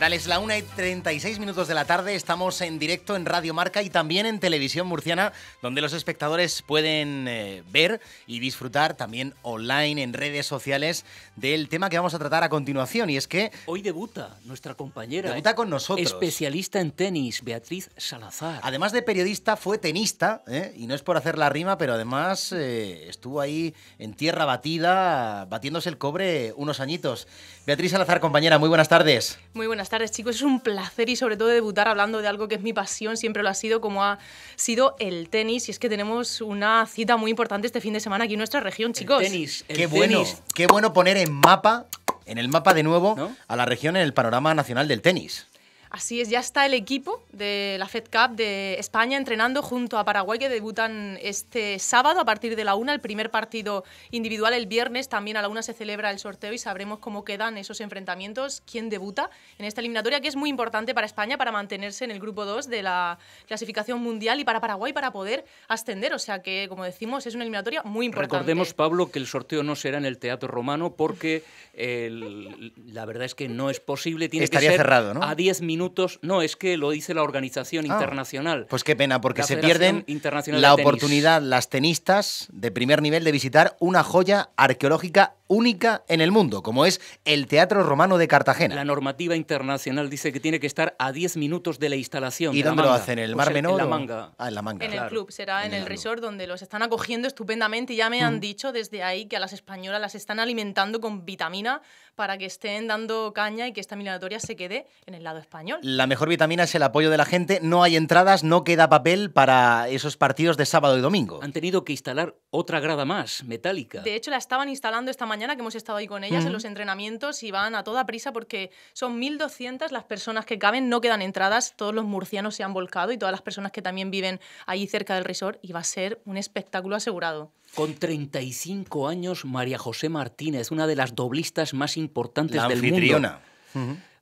Es la 1 y 36 minutos de la tarde. Estamos en directo en Radio Marca y también en Televisión Murciana, donde los espectadores pueden eh, ver y disfrutar también online en redes sociales del tema que vamos a tratar a continuación. Y es que. Hoy debuta nuestra compañera. Debuta ¿eh? con nosotros. Especialista en tenis, Beatriz Salazar. Además de periodista, fue tenista, ¿eh? y no es por hacer la rima, pero además estuvo ahí en tierra batida, batiéndose el cobre unos añitos. Beatriz Salazar, compañera, muy buenas tardes. Muy buenas tardes, chicos. Es un placer y sobre todo debutar hablando de algo que es mi pasión, siempre lo ha sido, como ha sido el tenis. Y es que tenemos una cita muy importante este fin de semana aquí en nuestra región, chicos. tenis, qué bueno, qué bueno poner en mapa, en el mapa de nuevo, a la región en el panorama nacional del tenis. Así es, ya está el equipo de la Fed Cup de España entrenando junto a Paraguay que debutan este sábado a partir de la una, el primer partido individual el viernes, también a la una se celebra el sorteo y sabremos cómo quedan esos enfrentamientos, quién debuta en esta eliminatoria que es muy importante para España para mantenerse en el grupo 2 de la clasificación mundial y para Paraguay para poder ascender, o sea que como decimos es una eliminatoria muy importante. Recordemos Pablo que el sorteo no será en el Teatro Romano porque la verdad es que no es posible, tiene que ser cerrado, ¿no? a 10 minutos no, es que lo dice la organización ah, internacional. Pues qué pena, porque se pierden la oportunidad las tenistas de primer nivel de visitar una joya arqueológica única en el mundo, como es el Teatro Romano de Cartagena. La normativa internacional dice que tiene que estar a 10 minutos de la instalación. ¿Y dónde lo hacen? ¿En el Mar Menor? En la manga. Ah, en la manga. En el club, será en, el, resort donde los están acogiendo estupendamente. Ya me han mm. dicho desde ahí que a las españolas las están alimentando con vitamina para que estén dando caña y que esta eliminatoria se quede en el lado español. La mejor vitamina es el apoyo de la gente. No hay entradas, no queda papel para esos partidos de sábado y domingo. Han tenido que instalar otra grada más, metálica. De hecho, la estaban instalando esta mañana que hemos estado ahí con ellas en mm. los entrenamientos y van a toda prisa porque son 1.200 las personas que caben, no quedan entradas, todos los murcianos se han volcado y todas las personas que también viven ahí cerca del resort y va a ser un espectáculo asegurado. Con 35 años, María José Martínez, una de las doblistas más importantes del mundo.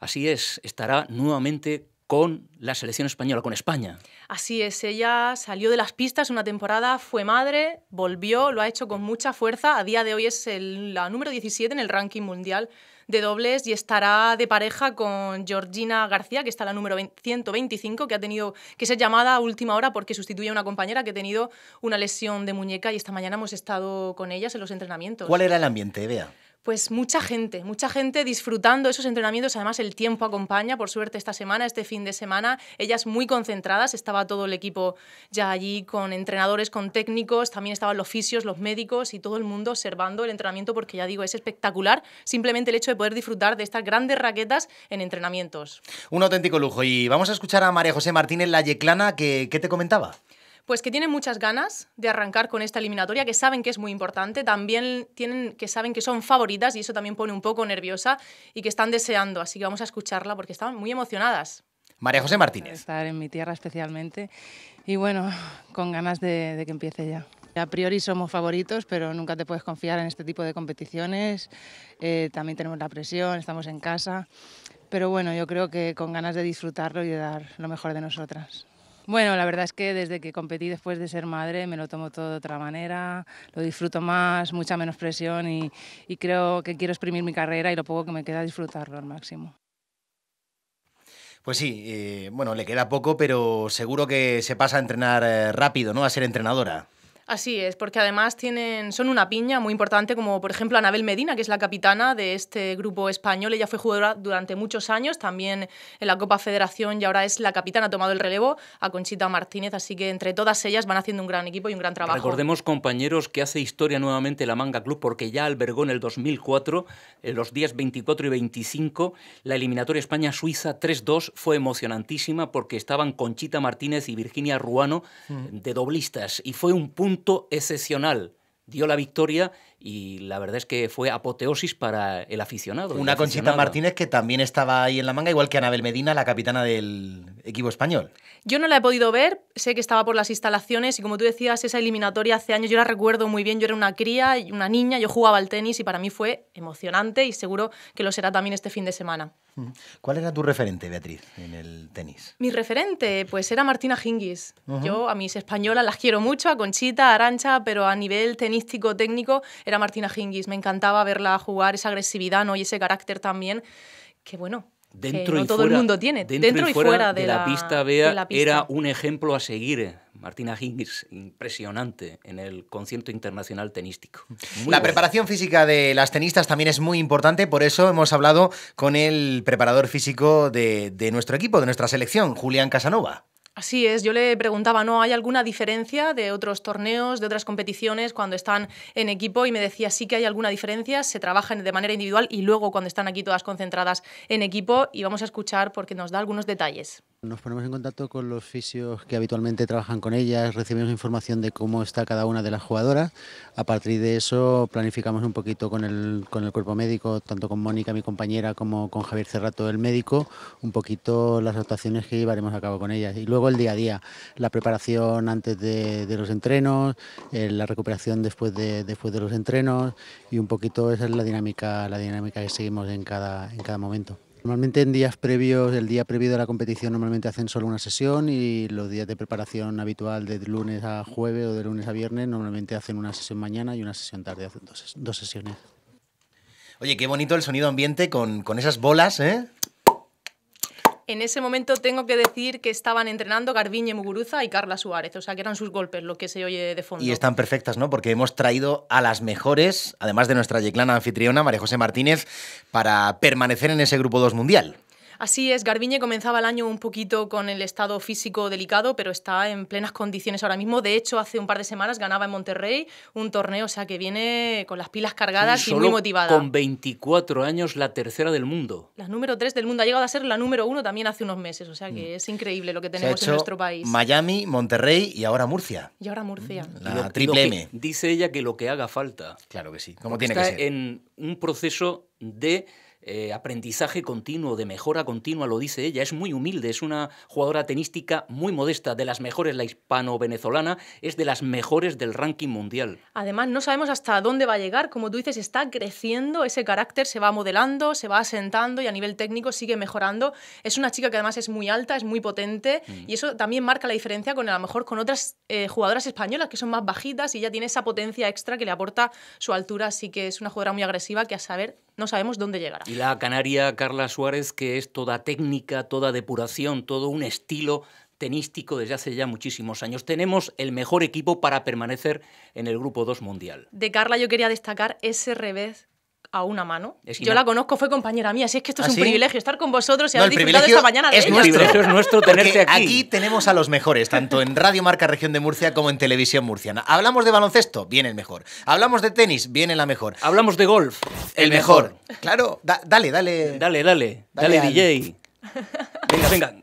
Así es, estará nuevamente con la selección española, con España. Así es, ella salió de las pistas una temporada, fue madre, volvió, lo ha hecho con mucha fuerza. A día de hoy es la número 17 en el ranking mundial de dobles y estará de pareja con Georgina García, que está la número 125, que ha tenido que ser llamada a última hora porque sustituye a una compañera que ha tenido una lesión de muñeca y esta mañana hemos estado con ellas en los entrenamientos. ¿Cuál era el ambiente, Bea? pues mucha gente, mucha gente disfrutando esos entrenamientos. Además, el tiempo acompaña, por suerte, esta semana, este fin de semana. Ellas muy concentradas, estaba todo el equipo ya allí con entrenadores, con técnicos, también estaban los fisios, los médicos y todo el mundo observando el entrenamiento porque ya digo, es espectacular simplemente el hecho de poder disfrutar de estas grandes raquetas en entrenamientos. Un auténtico lujo. Y vamos a escuchar a María José Martínez La Yeclana, que, ¿qué te comentaba? pues que tienen muchas ganas de arrancar con esta eliminatoria, que saben que es muy importante, también tienen que saben que son favoritas y eso también pone un poco nerviosa y que están deseando, así que vamos a escucharla porque están muy emocionadas. María José Martínez. Estar en mi tierra especialmente y bueno, con ganas de, que empiece ya. A priori somos favoritos, pero nunca te puedes confiar en este tipo de competiciones. Eh, también tenemos la presión, estamos en casa. Pero bueno, yo creo que con ganas de disfrutarlo y de dar lo mejor de nosotras. Bueno, la verdad es que desde que competí después de ser madre me lo tomo todo de otra manera, lo disfruto más, mucha menos presión y, creo que quiero exprimir mi carrera y lo poco que me queda disfrutarlo al máximo. Pues sí, eh, bueno, le queda poco, pero seguro que se pasa a entrenar eh, rápido, ¿no? A ser entrenadora. Así es, porque además tienen, son una piña muy importante, como por ejemplo Anabel Medina, que es la capitana de este grupo español. Ella fue jugadora durante muchos años, también en la Copa Federación y ahora es la capitana, ha tomado el relevo a Conchita Martínez. Así que entre todas ellas van haciendo un gran equipo y un gran trabajo. Recordemos, compañeros, que hace historia nuevamente la Manga Club porque ya albergó en el 2004, en eh, los días 24 y 25, la eliminatoria España-Suiza 3-2. Fue emocionantísima porque estaban Conchita Martínez y Virginia Ruano mm. de doblistas y fue un punto excepcional dio la victoria y la verdad es que fue apoteosis para el aficionado. Una Conchita Martínez que también estaba ahí en la manga, igual que Anabel Medina, la capitana del equipo español. Yo no la he podido ver, sé que estaba por las instalaciones y como tú decías, esa eliminatoria hace años yo la recuerdo muy bien, yo era una cría, y una niña, yo jugaba al tenis y para mí fue emocionante y seguro que lo será también este fin de semana. ¿Cuál era tu referente, Beatriz, en el tenis? Mi referente, pues era Martina Hingis. Yo a mis españolas las quiero mucho, a Conchita, a Arancha, pero a nivel tenístico técnico era Martina Hingis. Me encantaba verla jugar esa agresividad ¿no? y ese carácter también, que bueno, dentro no todo el mundo tiene. Dentro, y, fuera de, la, pista, era un ejemplo a seguir. ¿eh? Martina Hingis, impresionante en el concierto internacional tenístico. la preparación física de las tenistas también es muy importante, por eso hemos hablado con el preparador físico de nuestro equipo, de nuestra selección, Julián Casanova. Así es, yo le preguntaba, ¿no hay alguna diferencia de otros torneos, de otras competiciones cuando están en equipo? Y me decía, sí que hay alguna diferencia, se trabajan de manera individual y luego cuando están aquí todas concentradas en equipo y vamos a escuchar porque nos da algunos detalles. Nos ponemos en contacto con los fisios que habitualmente trabajan con ellas, recibimos información de cómo está cada una de las jugadoras. A partir de eso planificamos un poquito con el, con el cuerpo médico, tanto con Mónica, mi compañera, como con Javier Cerrato, el médico, un poquito las actuaciones que llevaremos a cabo con ellas. Y luego el día a día, la preparación antes de, los entrenos, eh, la recuperación después de, después de los entrenos y un poquito esa es la dinámica, la dinámica que seguimos en cada, en cada momento. Normalmente en días previos, el día previo de la competición normalmente hacen solo una sesión y los días de preparación habitual de lunes a jueves o de lunes a viernes normalmente hacen una sesión mañana y una sesión tarde, hacen dos, dos sesiones. Oye, qué bonito el sonido ambiente con, con esas bolas, ¿eh? En ese momento tengo que decir que estaban entrenando Garbiñe Muguruza y Carla Suárez, o sea que eran sus golpes lo que se oye de fondo. Y están perfectas, ¿no? Porque hemos traído a las mejores, además de nuestra yeclana anfitriona, María José Martínez, para permanecer en ese grupo 2 mundial. Así es, Garbiñe comenzaba el año un poquito con el estado físico delicado, pero está en plenas condiciones ahora mismo. De hecho, hace un par de semanas ganaba en Monterrey un torneo, o sea que viene con las pilas cargadas y, muy motivada. Con 24 años, la tercera del mundo. La número 3 del mundo. Ha llegado a ser la número 1 también hace unos meses, o sea que mm. es increíble lo que tenemos en nuestro país. Miami, Monterrey y ahora Murcia. Y ahora Murcia. Mm, la triple M. Dice ella que lo que haga falta. Claro que sí. Como tiene que ser. en un proceso de eh, aprendizaje continuo, de mejora continua, lo dice ella. Es muy humilde, es una jugadora tenística muy modesta, de las mejores, la hispano-venezolana, es de las mejores del ranking mundial. Además, no sabemos hasta dónde va a llegar, como tú dices, está creciendo, ese carácter se va modelando, se va asentando y a nivel técnico sigue mejorando. Es una chica que además es muy alta, es muy potente mm. y eso también marca la diferencia con a mejor con otras eh, jugadoras españolas que son más bajitas y ya tiene esa potencia extra que le aporta su altura, así que es una jugadora muy agresiva que a saber no sabemos dónde llegará. Y la canaria Carla Suárez, que es toda técnica, toda depuración, todo un estilo tenístico desde hace ya muchísimos años. Tenemos el mejor equipo para permanecer en el Grupo 2 Mundial. De Carla yo quería destacar ese revés a una mano. Yo la conozco, fue compañera mía. así es que esto es ¿Ah, un privilegio estar con vosotros y haber disfrutado esta mañana es ¿eh? Nuestro. es nuestro tenerte aquí. Aquí tenemos a los mejores, tanto en Radio Marca Región de Murcia como en Televisión Murciana. Hablamos de baloncesto, viene el mejor. Hablamos de tenis, viene la mejor. Hablamos de golf, el, mejor. Claro, dale. Dale, dale. Dale, dale DJ. Venga, venga.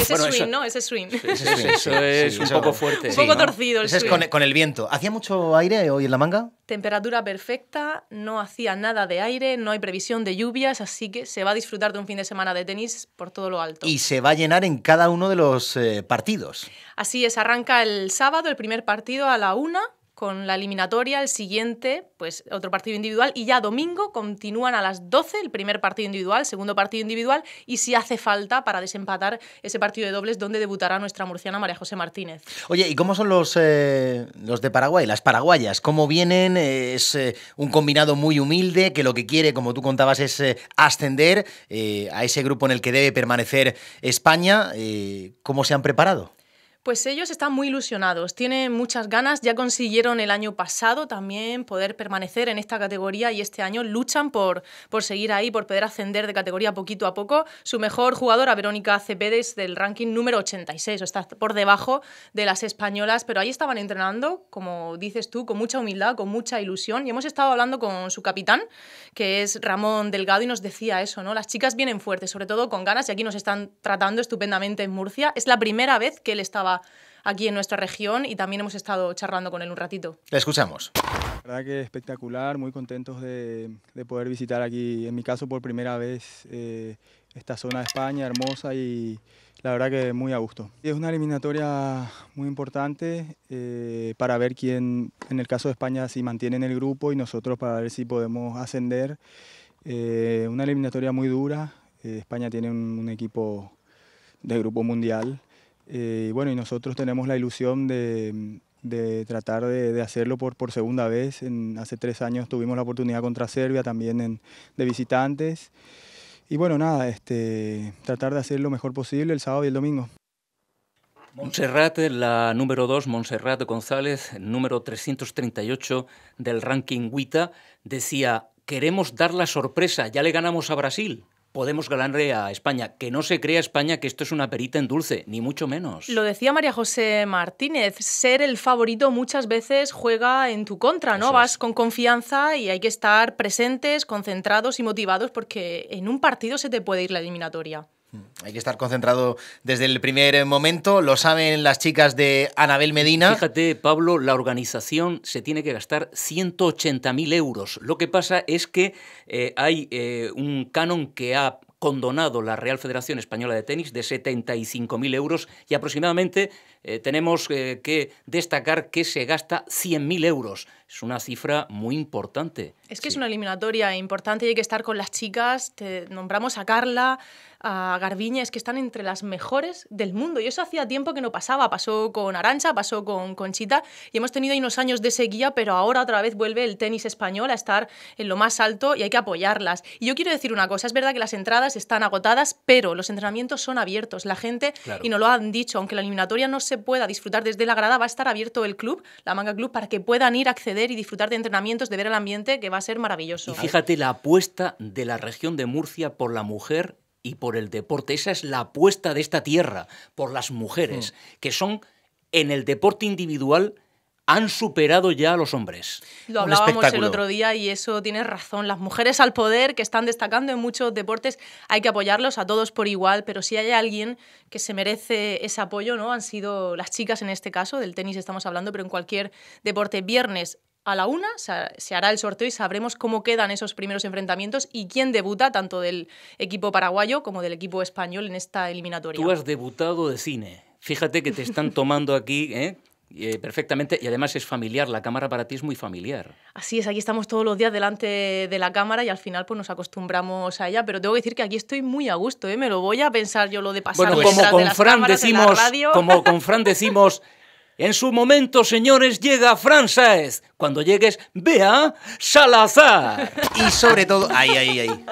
Ese swing, ¿no? Ese swing. eso es un poco fuerte. Un poco torcido el swing. Es con, el, viento. ¿Hacía mucho aire hoy en la manga? Temperatura perfecta, no hacía nada de aire, no hay previsión de lluvias, así que se va a disfrutar de un fin de semana de tenis por todo lo alto. Y se va a llenar en cada uno de los eh, partidos. Así es, arranca el sábado el primer partido a la una con la eliminatoria, el siguiente, pues otro partido individual, y ya domingo continúan a las 12 el primer partido individual, segundo partido individual, y si hace falta para desempatar ese partido de dobles donde debutará nuestra murciana María José Martínez. Oye, ¿y cómo son los, eh, los de Paraguay, las paraguayas? ¿Cómo vienen? Es eh, un combinado muy humilde que lo que quiere, como tú contabas, es eh, ascender a ese grupo en el que debe permanecer España. ¿Cómo se han preparado? Pues ellos están muy ilusionados, tienen muchas ganas, ya consiguieron el año pasado también poder permanecer en esta categoría y este año luchan por, por seguir ahí, por poder ascender de categoría poquito a poco. Su mejor jugadora, Verónica Cepedes, del ranking número 86, o está por debajo de las españolas, pero ahí estaban entrenando, como dices tú, con mucha humildad, con mucha ilusión y hemos estado hablando con su capitán, que es Ramón Delgado, y nos decía eso, ¿no? Las chicas vienen fuertes, sobre todo con ganas y aquí nos están tratando estupendamente en Murcia. Es la primera vez que él estaba aquí en nuestra región y también hemos estado charlando con él un ratito. Le escuchamos. La verdad que espectacular, muy contentos de, poder visitar aquí, en mi caso por primera vez, eh, esta zona de España hermosa y la verdad que muy a gusto. Es una eliminatoria muy importante eh, para ver quién, en el caso de España, si mantiene en el grupo y nosotros para ver si podemos ascender. Eh, una eliminatoria muy dura, España tiene un, un equipo de grupo mundial eh, bueno, y nosotros tenemos la ilusión de, tratar de, hacerlo por, segunda vez. hace tres años tuvimos la oportunidad contra Serbia también de visitantes. Y bueno, nada, este, tratar de hacer lo mejor posible el sábado y el domingo. Montserrat, la número 2, Montserrat González, número 338 del ranking WITA, decía, queremos dar la sorpresa, ya le ganamos a Brasil podemos ganarle a España. Que no se crea España que esto es una perita en dulce, ni mucho menos. Lo decía María José Martínez, ser el favorito muchas veces juega en tu contra, ¿no? Vas con confianza y hay que estar presentes, concentrados y motivados porque en un partido se te puede ir la eliminatoria. Hay que estar concentrado desde el primer momento, lo saben las chicas de Anabel Medina. Fíjate, Pablo, la organización se tiene que gastar 180.000 euros. Lo que pasa es que eh, hay eh, un canon que ha condonado la Real Federación Española de Tenis de 75.000 euros y aproximadamente eh, tenemos eh, que destacar que se gasta 100.000 euros. Es una cifra muy importante. Es que es una eliminatoria importante y hay que estar con las chicas. nombramos a Carla, a es que están entre las mejores del mundo. Y eso hacía tiempo que no pasaba. Pasó con Arancha, pasó con Conchita y hemos tenido ahí unos años de sequía, pero ahora otra vez vuelve el tenis español a estar en lo más alto y hay que apoyarlas. Y yo quiero decir una cosa, es verdad que las entradas están agotadas, pero los entrenamientos son abiertos. La gente, y nos lo han dicho, aunque la eliminatoria no se pueda disfrutar desde la grada, va a estar abierto el club, la Manga Club, para que puedan ir, a acceder y disfrutar de entrenamientos, de ver el ambiente, que va a ser maravilloso. Y fíjate la apuesta de la región de Murcia por la mujer y por el deporte. Esa es la apuesta de esta tierra, por las mujeres, mm. que son en el deporte individual han superado ya a los hombres. Lo hablábamos el otro día y eso tiene razón. Las mujeres al poder que están destacando en muchos deportes, hay que apoyarlos a todos por igual, pero si hay alguien que se merece ese apoyo, ¿no? Han sido las chicas en este caso, del tenis estamos hablando, pero en cualquier deporte. Viernes a la una se hará el sorteo y sabremos cómo quedan esos primeros enfrentamientos y quién debuta tanto del equipo paraguayo como del equipo español en esta eliminatoria. Tú has debutado de cine. Fíjate que te están tomando aquí, ¿eh? Eh, perfectamente, y además es familiar, la cámara para ti es muy familiar. Así es, aquí estamos todos los días delante de la cámara y al final pues nos acostumbramos a ella, pero tengo que decir que aquí estoy muy a gusto, ¿eh? me lo voy a pensar yo lo de pasar bueno, como con Fran decimos, en Como con Fran decimos, en su momento, señores, llega Fran Saez. Cuando llegues, vea Salazar. Y sobre todo, ahí, ahí, ahí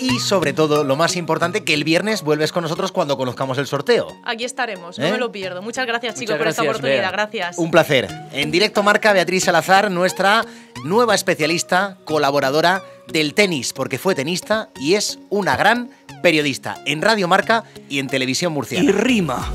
y sobre todo, lo más importante, que el viernes vuelves con nosotros cuando conozcamos el sorteo. Aquí estaremos, no ¿Eh? me lo pierdo. Muchas gracias chicos por esta oportunidad, gracias. Un placer. En directo marca Beatriz Salazar, nuestra nueva especialista, colaboradora del tenis, porque fue tenista y es una gran periodista en Radio Marca y en Televisión Murciana. Y rima.